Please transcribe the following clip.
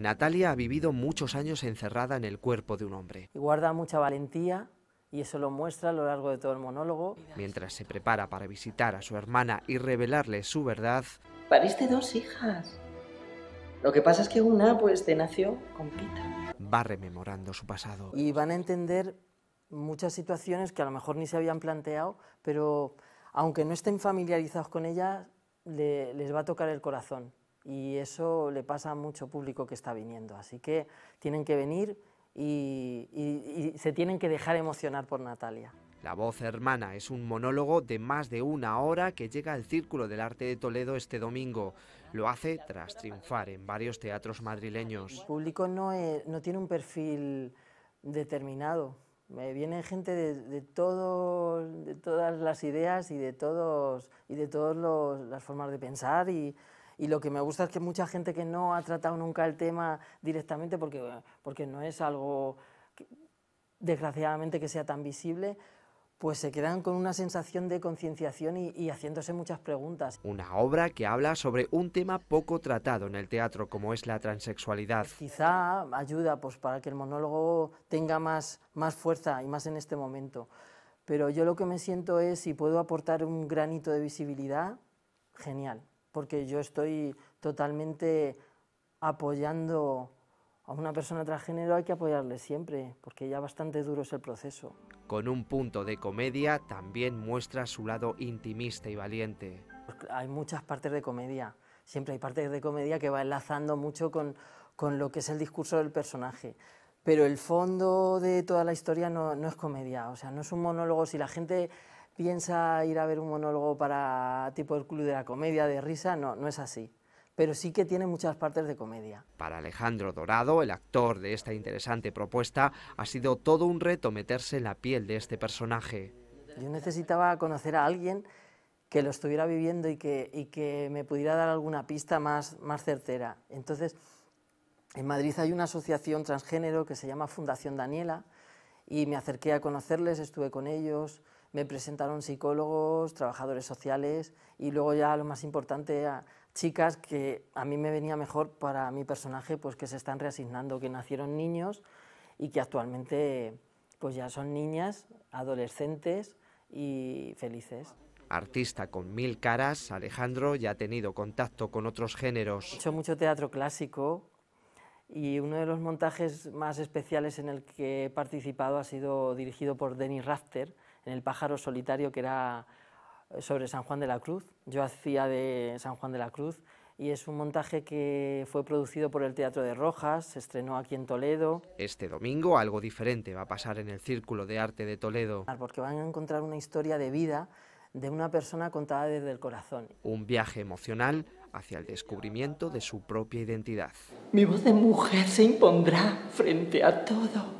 Natalia ha vivido muchos años encerrada en el cuerpo de un hombre. Y guarda mucha valentía y eso lo muestra a lo largo de todo el monólogo. Mientras se prepara para visitar a su hermana y revelarle su verdad. Pariste dos hijas. Lo que pasa es que una pues te nació con pita. Va rememorando su pasado. Y van a entender muchas situaciones que a lo mejor ni se habían planteado, pero aunque no estén familiarizados con ella, les va a tocar el corazón y eso le pasa a mucho público que está viniendo. Así que tienen que venir y, se tienen que dejar emocionar por Natalia. La voz hermana es un monólogo de más de una hora que llega al Círculo del Arte de Toledo este domingo. Lo hace tras triunfar en varios teatros madrileños. El público no, eh, tiene un perfil determinado. Eh, viene gente de, de todas las ideas y de, todos, y todas las formas de pensar y, y lo que me gusta es que mucha gente que no ha tratado nunca el tema directamente, porque, porque no es algo, desgraciadamente, que sea tan visible, pues se quedan con una sensación de concienciación y, haciéndose muchas preguntas. Una obra que habla sobre un tema poco tratado en el teatro, como es la transexualidad. Pues quizá ayuda pues, para que el monólogo tenga más, más fuerza y más en este momento. Pero yo lo que me siento es, si puedo aportar un granito de visibilidad, genial porque yo estoy totalmente apoyando a una persona transgénero, hay que apoyarle siempre, porque ya bastante duro es el proceso. Con un punto de comedia también muestra su lado intimista y valiente. Pues hay muchas partes de comedia, siempre hay partes de comedia que va enlazando mucho con, con lo que es el discurso del personaje. Pero el fondo de toda la historia no, no es comedia, o sea, no es un monólogo. Si la gente piensa ir a ver un monólogo para tipo el club de la comedia, de risa, no, no es así. Pero sí que tiene muchas partes de comedia. Para Alejandro Dorado, el actor de esta interesante propuesta, ha sido todo un reto meterse en la piel de este personaje. Yo necesitaba conocer a alguien que lo estuviera viviendo y que, y que me pudiera dar alguna pista más, más certera. Entonces, en Madrid hay una asociación transgénero que se llama Fundación Daniela y me acerqué a conocerles, estuve con ellos, me presentaron psicólogos, trabajadores sociales y luego ya lo más importante, chicas que a mí me venía mejor para mi personaje, pues que se están reasignando, que nacieron niños y que actualmente pues ya son niñas, adolescentes y felices. Artista con mil caras, Alejandro ya ha tenido contacto con otros géneros. He hecho mucho teatro clásico, y uno de los montajes más especiales en el que he participado ha sido dirigido por Denis Rafter en El pájaro solitario que era eh, sobre San Juan de la Cruz. Yo hacía de San Juan de la Cruz y es un montaje que fue producido por el Teatro de Rojas, se estrenó aquí en Toledo. Este domingo algo diferente va a pasar en el Círculo de Arte de Toledo. Porque van a encontrar una historia de vida de una persona contada desde el corazón. Un viaje emocional hacia el descubrimiento de su propia identidad. Mi voz de mujer se impondrá frente a todo.